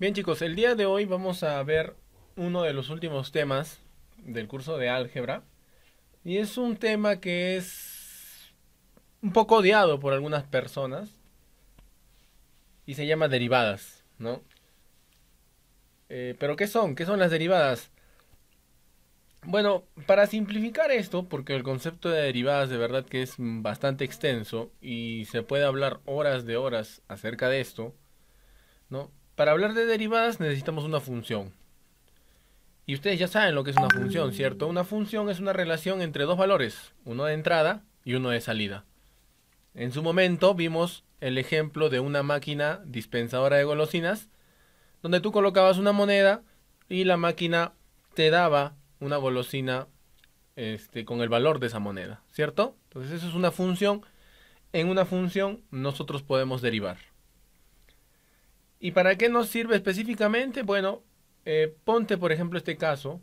Bien chicos, el día de hoy vamos a ver uno de los últimos temas del curso de álgebra y es un tema que es un poco odiado por algunas personas y se llama derivadas, ¿no? Eh, Pero ¿qué son? ¿Qué son las derivadas? Bueno, para simplificar esto, porque el concepto de derivadas de verdad que es bastante extenso y se puede hablar horas de horas acerca de esto, ¿no? Para hablar de derivadas necesitamos una función. Y ustedes ya saben lo que es una función, ¿cierto? Una función es una relación entre dos valores, uno de entrada y uno de salida. En su momento vimos el ejemplo de una máquina dispensadora de golosinas, donde tú colocabas una moneda y la máquina te daba una golosina este, con el valor de esa moneda, ¿cierto? Entonces eso es una función. En una función nosotros podemos derivar. ¿Y para qué nos sirve específicamente? Bueno, eh, ponte por ejemplo este caso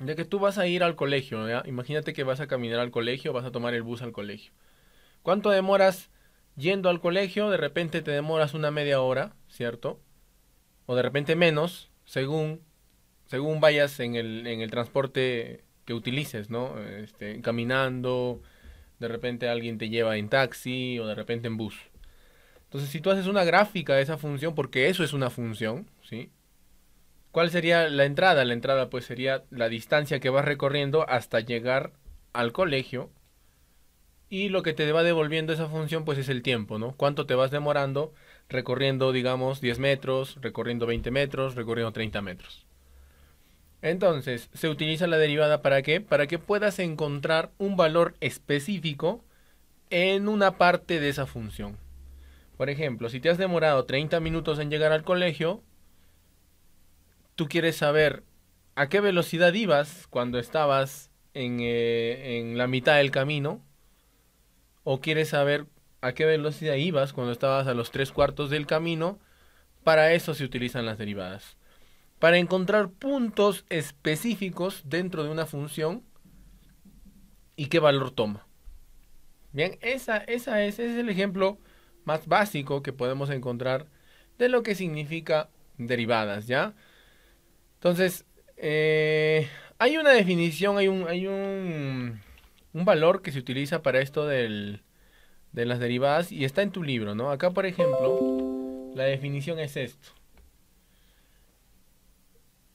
de que tú vas a ir al colegio. Imagínate que vas a caminar al colegio, vas a tomar el bus al colegio. ¿Cuánto demoras yendo al colegio? De repente te demoras una media hora, ¿cierto? O de repente menos, según, según vayas en el, en el transporte que utilices, ¿no? Este, caminando, de repente alguien te lleva en taxi o de repente en bus. Entonces, si tú haces una gráfica de esa función, porque eso es una función, ¿sí? ¿Cuál sería la entrada? La entrada pues sería la distancia que vas recorriendo hasta llegar al colegio. Y lo que te va devolviendo esa función pues es el tiempo, ¿no? ¿Cuánto te vas demorando recorriendo, digamos, 10 metros, recorriendo 20 metros, recorriendo 30 metros? Entonces, se utiliza la derivada para qué? Para que puedas encontrar un valor específico en una parte de esa función. Por ejemplo, si te has demorado 30 minutos en llegar al colegio, tú quieres saber a qué velocidad ibas cuando estabas eh, en, la mitad del camino, o quieres saber a qué velocidad ibas cuando estabas a los tres cuartos del camino, para eso se utilizan las derivadas. Para encontrar puntos específicos dentro de una función y qué valor toma. Bien, esa, esa ese es el ejemplo más básico que podemos encontrar de lo que significa derivadas, ¿ya? Entonces, eh, hay una definición, hay un, hay un, valor que se utiliza para esto de las derivadas y está en tu libro, ¿no? Acá, por ejemplo, la definición es esto.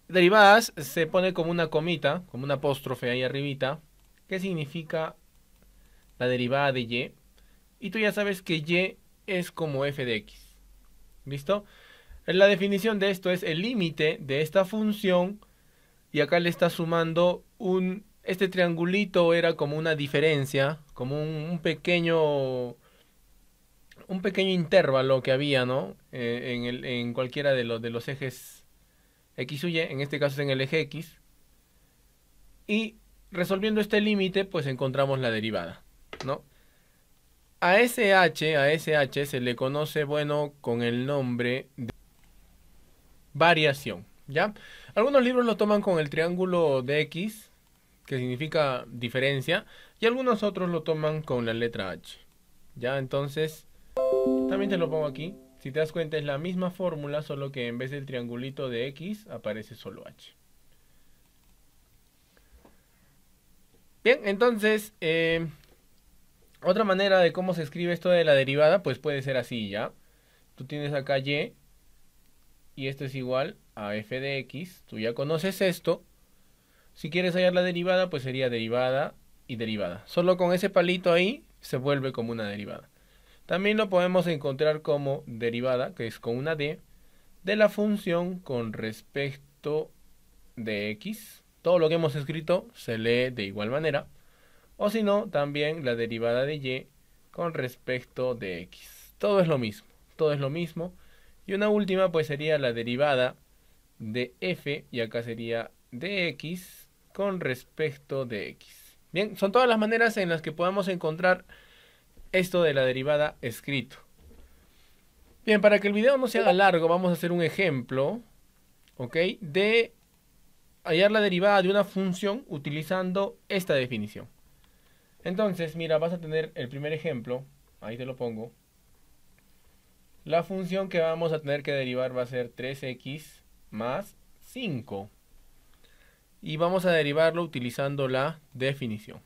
Derivadas se pone como una comita, como un apóstrofe ahí arribita, que significa la derivada de y. Y tú ya sabes que y es como f de x. ¿Listo? La definición de esto es el límite de esta función y acá le está sumando un... Este triangulito era como una diferencia, como un, pequeño... Un pequeño intervalo que había, ¿no? Eh, en, en cualquiera de los, de los ejes X y Y, en este caso es en el eje X. Y resolviendo este límite, pues encontramos la derivada, ¿no? A SH, a SH se le conoce, bueno, con el nombre de variación, ¿ya? Algunos libros lo toman con el triángulo de X, que significa diferencia, y algunos otros lo toman con la letra H, ¿ya? Entonces, también te lo pongo aquí. Si te das cuenta, es la misma fórmula, solo que en vez del triangulito de X aparece solo H. Bien, entonces, eh, otra manera de cómo se escribe esto de la derivada, pues puede ser así, ¿ya? Tú tienes acá y, y esto es igual a f de x. Tú ya conoces esto. Si quieres hallar la derivada, pues sería derivada y derivada. Solo con ese palito ahí se vuelve como una derivada. También lo podemos encontrar como derivada, que es con una d, de la función con respecto de x. Todo lo que hemos escrito se lee de igual manera o si no, también la derivada de y con respecto de x. Todo es lo mismo, todo es lo mismo. Y una última pues sería la derivada de f y acá sería de x con respecto de x. Bien, son todas las maneras en las que podemos encontrar esto de la derivada escrito. Bien, para que el video no se haga largo, vamos a hacer un ejemplo, ¿ok? De hallar la derivada de una función utilizando esta definición. Entonces, mira, vas a tener el primer ejemplo, ahí te lo pongo. La función que vamos a tener que derivar va a ser 3x más 5. Y vamos a derivarlo utilizando la definición.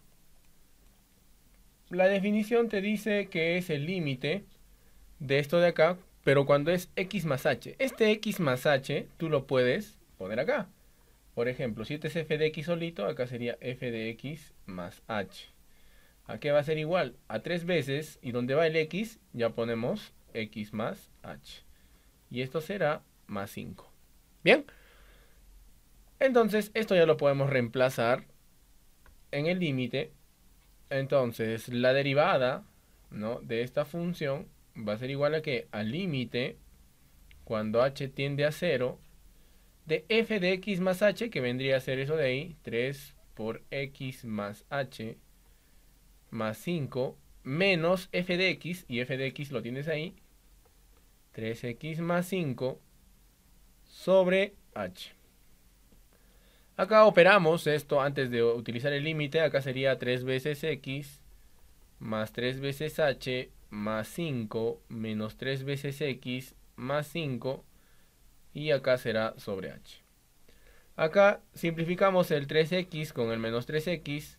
La definición te dice que es el límite de esto de acá, pero cuando es x más h. Este x más h tú lo puedes poner acá. Por ejemplo, si este es f de x solito, acá sería f de x más h. ¿A qué va a ser igual? A tres veces. Y donde va el x, ya ponemos x más h. Y esto será más 5. ¿Bien? Entonces, esto ya lo podemos reemplazar en el límite. Entonces, la derivada ¿no? de esta función va a ser igual a que al límite, cuando h tiende a 0, de f de x más h, que vendría a ser eso de ahí, 3 por x más h más 5 menos f de x, y f de x lo tienes ahí, 3x más 5 sobre h. Acá operamos esto antes de utilizar el límite, acá sería 3 veces x más 3 veces h más 5 menos 3 veces x más 5 y acá será sobre h. Acá simplificamos el 3x con el menos 3x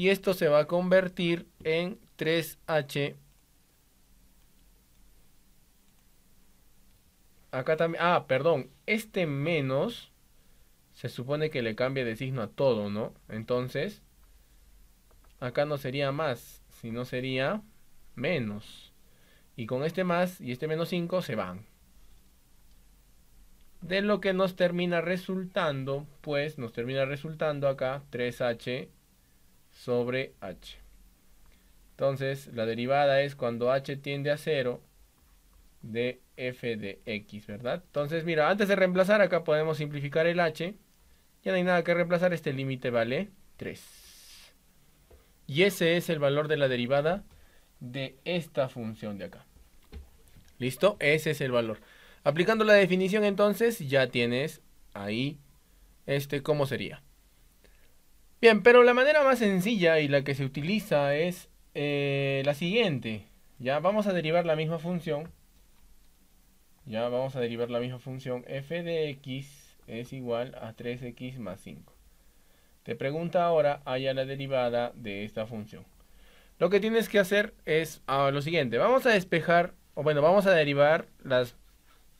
y esto se va a convertir en 3H. Acá también, ah, perdón, este menos se supone que le cambia de signo a todo, ¿no? Entonces, acá no sería más, sino sería menos. Y con este más y este menos 5 se van. De lo que nos termina resultando, pues nos termina resultando acá 3H sobre h. Entonces, la derivada es cuando h tiende a 0 de f de x, ¿verdad? Entonces, mira, antes de reemplazar acá podemos simplificar el h. Ya no hay nada que reemplazar, este límite vale 3. Y ese es el valor de la derivada de esta función de acá. ¿Listo? Ese es el valor. Aplicando la definición entonces ya tienes ahí este cómo sería. Bien, pero la manera más sencilla y la que se utiliza es eh, la siguiente. Ya vamos a derivar la misma función. Ya vamos a derivar la misma función f de x es igual a 3x más 5. Te pregunta ahora, haya la derivada de esta función. Lo que tienes que hacer es ah, lo siguiente. Vamos a despejar, o bueno, vamos a derivar las,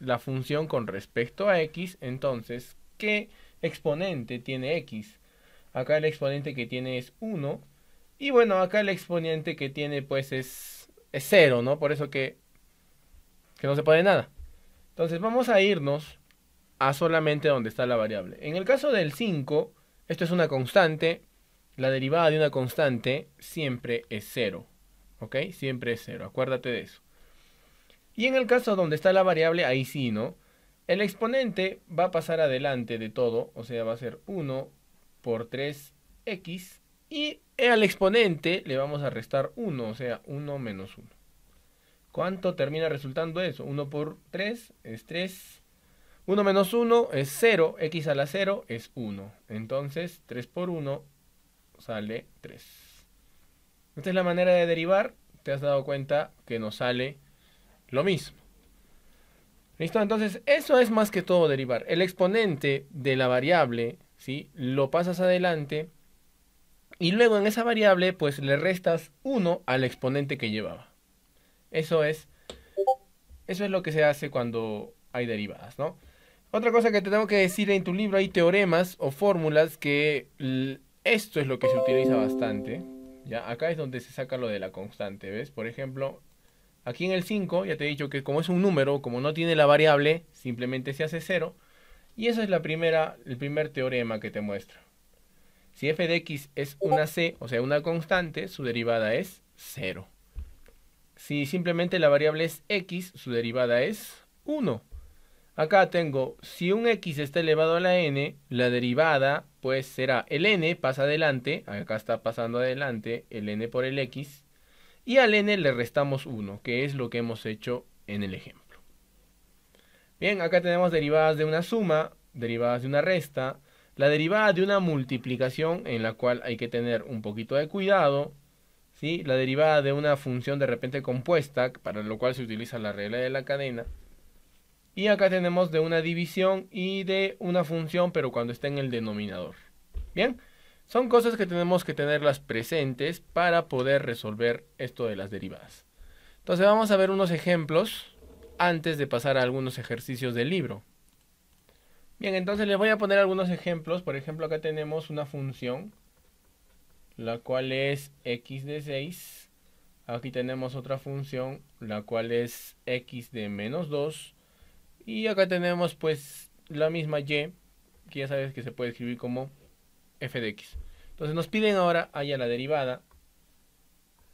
la función con respecto a x. Entonces, ¿qué exponente tiene x? Acá el exponente que tiene es 1. Y bueno, acá el exponente que tiene pues es, es 0, ¿no? Por eso que, que no se puede nada. Entonces vamos a irnos a solamente donde está la variable. En el caso del 5, esto es una constante. La derivada de una constante siempre es 0. ¿Ok? Siempre es 0. Acuérdate de eso. Y en el caso donde está la variable, ahí sí, ¿no? El exponente va a pasar adelante de todo, o sea, va a ser 1, por 3x y al exponente le vamos a restar 1, o sea, 1 menos 1. ¿Cuánto termina resultando eso? 1 por 3 es 3. 1 menos 1 es 0, x a la 0 es 1. Entonces 3 por 1 sale 3. Esta es la manera de derivar. Te has dado cuenta que nos sale lo mismo. ¿Listo? Entonces eso es más que todo derivar. El exponente de la variable ¿sí? Lo pasas adelante y luego en esa variable pues le restas 1 al exponente que llevaba. Eso es eso es lo que se hace cuando hay derivadas, ¿no? Otra cosa que te tengo que decir en tu libro hay teoremas o fórmulas que esto es lo que se utiliza bastante. Ya, acá es donde se saca lo de la constante, ¿ves? Por ejemplo, aquí en el 5 ya te he dicho que como es un número, como no tiene la variable, simplemente se hace 0. Y eso es la primera, el primer teorema que te muestro. Si f de x es una c, o sea, una constante, su derivada es 0. Si simplemente la variable es x, su derivada es 1. Acá tengo, si un x está elevado a la n, la derivada pues será el n pasa adelante, acá está pasando adelante el n por el x, y al n le restamos 1, que es lo que hemos hecho en el ejemplo. Bien, acá tenemos derivadas de una suma, derivadas de una resta, la derivada de una multiplicación en la cual hay que tener un poquito de cuidado, ¿sí? la derivada de una función de repente compuesta, para lo cual se utiliza la regla de la cadena, y acá tenemos de una división y de una función, pero cuando está en el denominador. Bien, son cosas que tenemos que tenerlas presentes para poder resolver esto de las derivadas. Entonces vamos a ver unos ejemplos antes de pasar a algunos ejercicios del libro. Bien, entonces les voy a poner algunos ejemplos. Por ejemplo, acá tenemos una función, la cual es x de 6. Aquí tenemos otra función, la cual es x de menos 2. Y acá tenemos pues la misma y, que ya sabes que se puede escribir como f de x. Entonces nos piden ahora haya la derivada.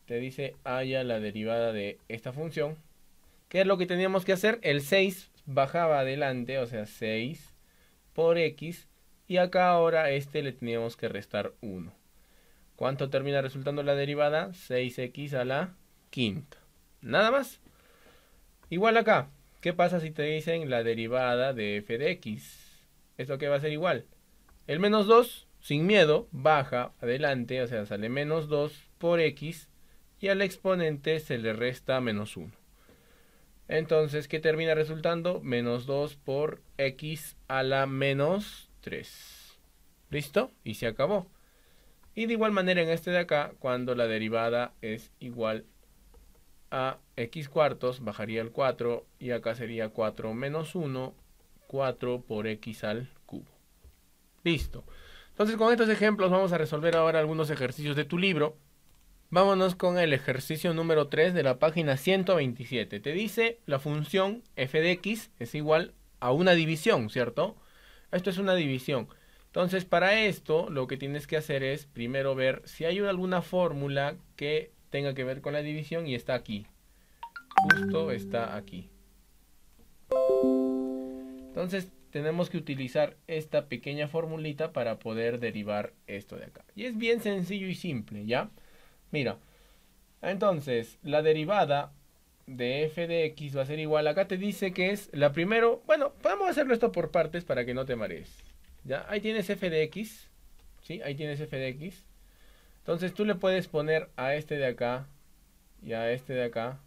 Te dice haya la derivada de esta función. ¿Qué es lo que teníamos que hacer? El 6 bajaba adelante, o sea, 6 por x. Y acá ahora este le teníamos que restar 1. ¿Cuánto termina resultando la derivada? 6x a la quinta. Nada más. Igual acá. ¿Qué pasa si te dicen la derivada de f de x? ¿Esto qué va a ser igual? El menos 2, sin miedo, baja adelante, o sea, sale menos 2 por x y al exponente se le resta menos 1. Entonces, ¿qué termina resultando? Menos 2 por x a la menos 3. ¿Listo? Y se acabó. Y de igual manera en este de acá, cuando la derivada es igual a x cuartos, bajaría el 4 y acá sería 4 menos 1, 4 por x al cubo. Listo. Entonces con estos ejemplos vamos a resolver ahora algunos ejercicios de tu libro. Vámonos con el ejercicio número 3 de la página 127. Te dice la función f de x es igual a una división, ¿cierto? Esto es una división. Entonces, para esto, lo que tienes que hacer es primero ver si hay alguna fórmula que tenga que ver con la división y está aquí. Justo está aquí. Entonces, tenemos que utilizar esta pequeña formulita para poder derivar esto de acá. Y es bien sencillo y simple, ¿ya? Mira, entonces la derivada de f de x va a ser igual, acá te dice que es la primero, bueno, podemos hacerlo esto por partes para que no te marees. Ya, ahí tienes f de x, ¿sí? Ahí tienes f de x. Entonces tú le puedes poner a este de acá y a este de acá.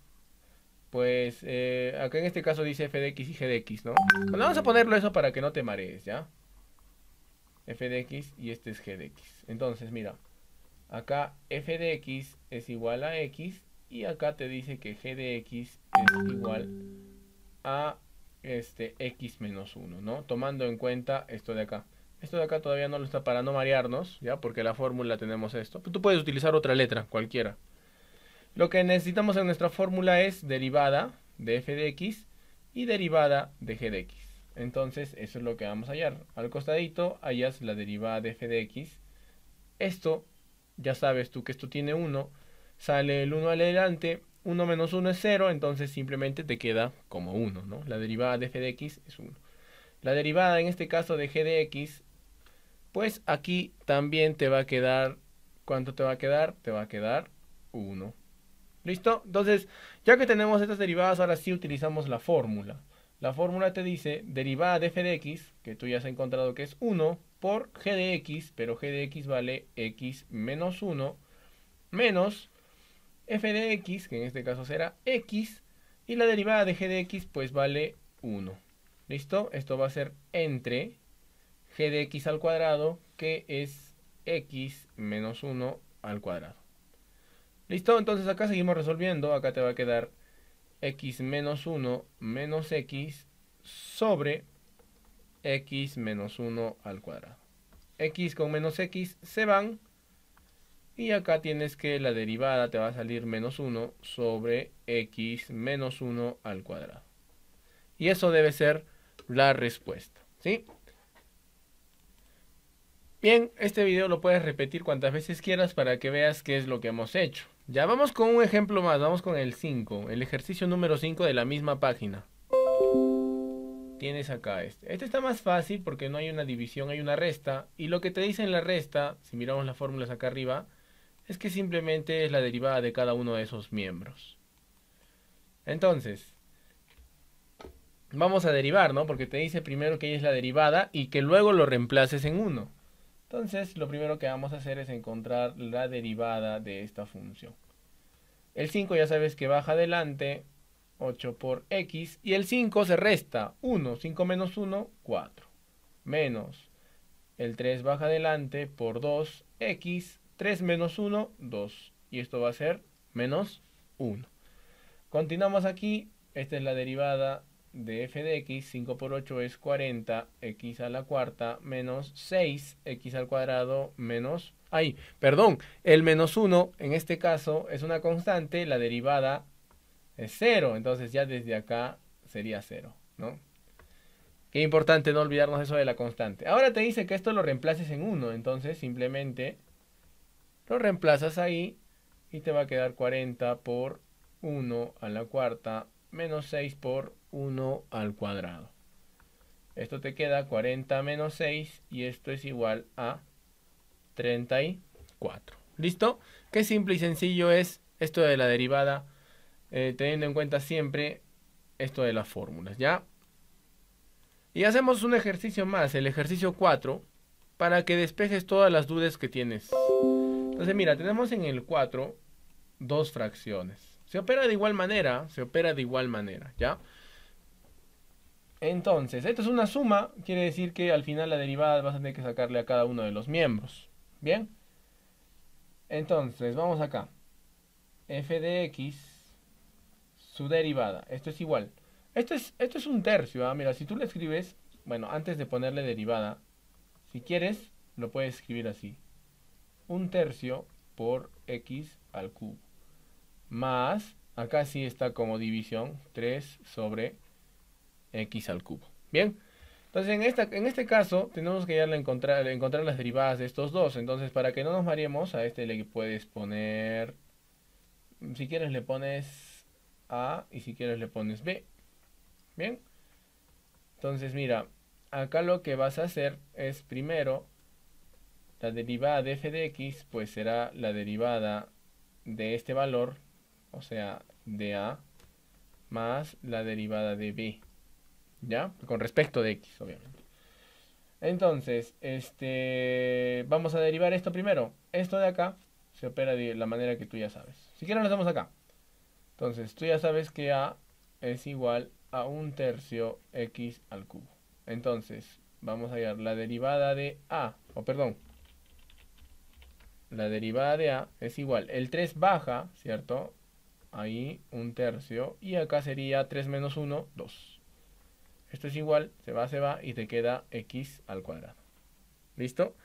Pues eh, acá en este caso dice f de x y g de x, ¿no? vamos a ponerlo eso para que no te marees, ¿ya? f de x y este es g de x. Entonces, mira. Acá f de x es igual a x y acá te dice que g de x es igual a este x menos 1, ¿no? Tomando en cuenta esto de acá. Esto de acá todavía no lo está para no marearnos, ¿ya? Porque la fórmula tenemos esto. Pues tú puedes utilizar otra letra, cualquiera. Lo que necesitamos en nuestra fórmula es derivada de f de x y derivada de g de x. Entonces, eso es lo que vamos a hallar. Al costadito hallas la derivada de f de x. Esto ya sabes tú que esto tiene 1, sale el 1 adelante, 1 menos 1 es 0, entonces simplemente te queda como 1, ¿no? La derivada de f de x es 1. La derivada en este caso de g de x, pues aquí también te va a quedar, ¿cuánto te va a quedar? Te va a quedar 1. ¿Listo? Entonces, ya que tenemos estas derivadas, ahora sí utilizamos la fórmula. La fórmula te dice derivada de f de x, que tú ya has encontrado que es 1, por g de x, pero g de x vale x menos 1 menos f de x, que en este caso será x, y la derivada de g de x pues vale 1. ¿Listo? Esto va a ser entre g de x al cuadrado, que es x menos 1 al cuadrado. ¿Listo? Entonces acá seguimos resolviendo. Acá te va a quedar x menos 1 menos x sobre x menos 1 al cuadrado. x con menos x se van. Y acá tienes que la derivada te va a salir menos 1 sobre x menos 1 al cuadrado. Y eso debe ser la respuesta. ¿Sí? Bien, este video lo puedes repetir cuantas veces quieras para que veas qué es lo que hemos hecho. Ya vamos con un ejemplo más, vamos con el 5, el ejercicio número 5 de la misma página tienes acá este. Este está más fácil porque no hay una división, hay una resta. Y lo que te dice en la resta, si miramos las fórmulas acá arriba, es que simplemente es la derivada de cada uno de esos miembros. Entonces, vamos a derivar, ¿no? Porque te dice primero que es la derivada y que luego lo reemplaces en 1. Entonces, lo primero que vamos a hacer es encontrar la derivada de esta función. El 5 ya sabes que baja adelante 8 por x. Y el 5 se resta. 1, 5 menos 1, 4. Menos el 3 baja adelante por 2, x. 3 menos 1, 2. Y esto va a ser menos 1. Continuamos aquí. Esta es la derivada de f de x. 5 por 8 es 40. x a la cuarta menos 6. x al cuadrado menos... Ahí. perdón. El menos 1 en este caso es una constante. La derivada es 0. Entonces ya desde acá sería 0, ¿no? Qué importante no olvidarnos eso de la constante. Ahora te dice que esto lo reemplaces en 1, entonces simplemente lo reemplazas ahí y te va a quedar 40 por 1 a la cuarta menos 6 por 1 al cuadrado. Esto te queda 40 menos 6 y esto es igual a 34. ¿Listo? Qué simple y sencillo es esto de la derivada eh, teniendo en cuenta siempre esto de las fórmulas, ¿ya? Y hacemos un ejercicio más, el ejercicio 4, para que despejes todas las dudas que tienes. Entonces, mira, tenemos en el 4 dos fracciones. Se opera de igual manera, se opera de igual manera, ¿ya? Entonces, esto es una suma, quiere decir que al final la derivada vas a tener que sacarle a cada uno de los miembros, ¿bien? Entonces, vamos acá. f de x su derivada. Esto es igual. Esto es, esto es un tercio. ¿ah? Mira, si tú le escribes, bueno, antes de ponerle derivada, si quieres, lo puedes escribir así. Un tercio por x al cubo. Más, acá sí está como división, 3 sobre x al cubo. Bien. Entonces, en, esta, en este caso, tenemos que ya encontrar, encontrar las derivadas de estos dos. Entonces, para que no nos mareemos, a este le puedes poner... Si quieres, le pones a y si quieres le pones B. Bien. Entonces mira, acá lo que vas a hacer es primero la derivada de f de x pues será la derivada de este valor, o sea, de A más la derivada de B. ¿Ya? Con respecto de x, obviamente. Entonces, este, vamos a derivar esto primero. Esto de acá se opera de la manera que tú ya sabes. Si quieres lo hacemos acá. Entonces, tú ya sabes que A es igual a un tercio x al cubo. Entonces, vamos a hallar la derivada de A, o perdón, la derivada de A es igual, el 3 baja, ¿cierto? Ahí un tercio, y acá sería 3 menos 1, 2. Esto es igual, se va, se va, y te queda x al cuadrado. ¿Listo?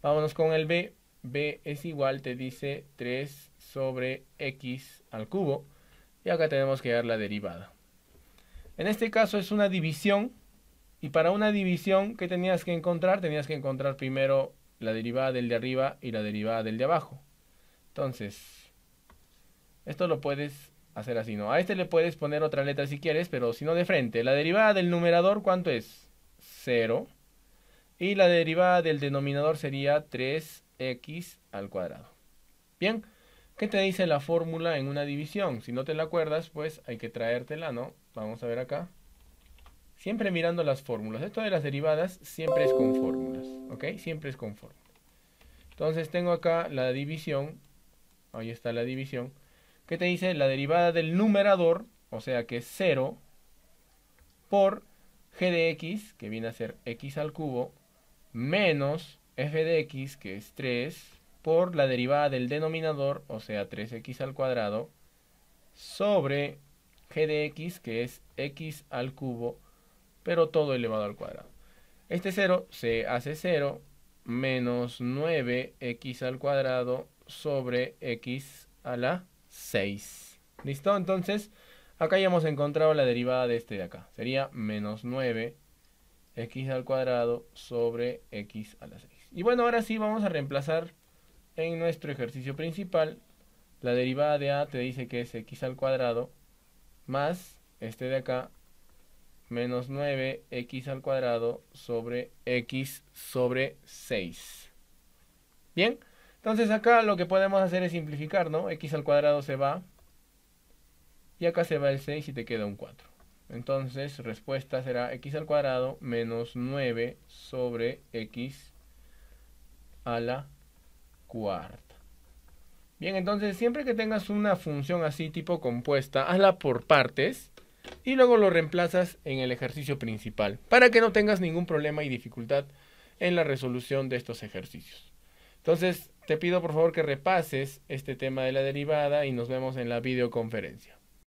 Vámonos con el B. B es igual, te dice 3 sobre x al cubo. Y acá tenemos que dar la derivada. En este caso es una división. Y para una división, ¿qué tenías que encontrar? Tenías que encontrar primero la derivada del de arriba y la derivada del de abajo. Entonces, esto lo puedes hacer así, ¿no? A este le puedes poner otra letra si quieres, pero si no de frente. La derivada del numerador, ¿cuánto es? 0. Y la derivada del denominador sería 3x al cuadrado. Bien. ¿Qué te dice la fórmula en una división? Si no te la acuerdas, pues hay que traértela, ¿no? Vamos a ver acá. Siempre mirando las fórmulas. Esto de las derivadas siempre es con fórmulas, ¿ok? Siempre es con fórmulas. Entonces tengo acá la división. Ahí está la división. ¿Qué te dice? La derivada del numerador, o sea que es 0, por g de x, que viene a ser x al cubo, menos f de x, que es 3, por la derivada del denominador, o sea 3x al cuadrado, sobre g de x, que es x al cubo, pero todo elevado al cuadrado. Este 0 se hace 0 menos 9x al cuadrado sobre x a la 6. ¿Listo? Entonces, acá ya hemos encontrado la derivada de este de acá. Sería menos 9x al cuadrado sobre x a la 6. Y bueno, ahora sí vamos a reemplazar en nuestro ejercicio principal, la derivada de a te dice que es x al cuadrado más este de acá menos 9x al cuadrado sobre x sobre 6. Bien, entonces acá lo que podemos hacer es simplificar, ¿no? x al cuadrado se va y acá se va el 6 y te queda un 4. Entonces, respuesta será x al cuadrado menos 9 sobre x a la cuarta. Bien, entonces siempre que tengas una función así tipo compuesta, hazla por partes y luego lo reemplazas en el ejercicio principal para que no tengas ningún problema y dificultad en la resolución de estos ejercicios. Entonces, te pido por favor que repases este tema de la derivada y nos vemos en la videoconferencia.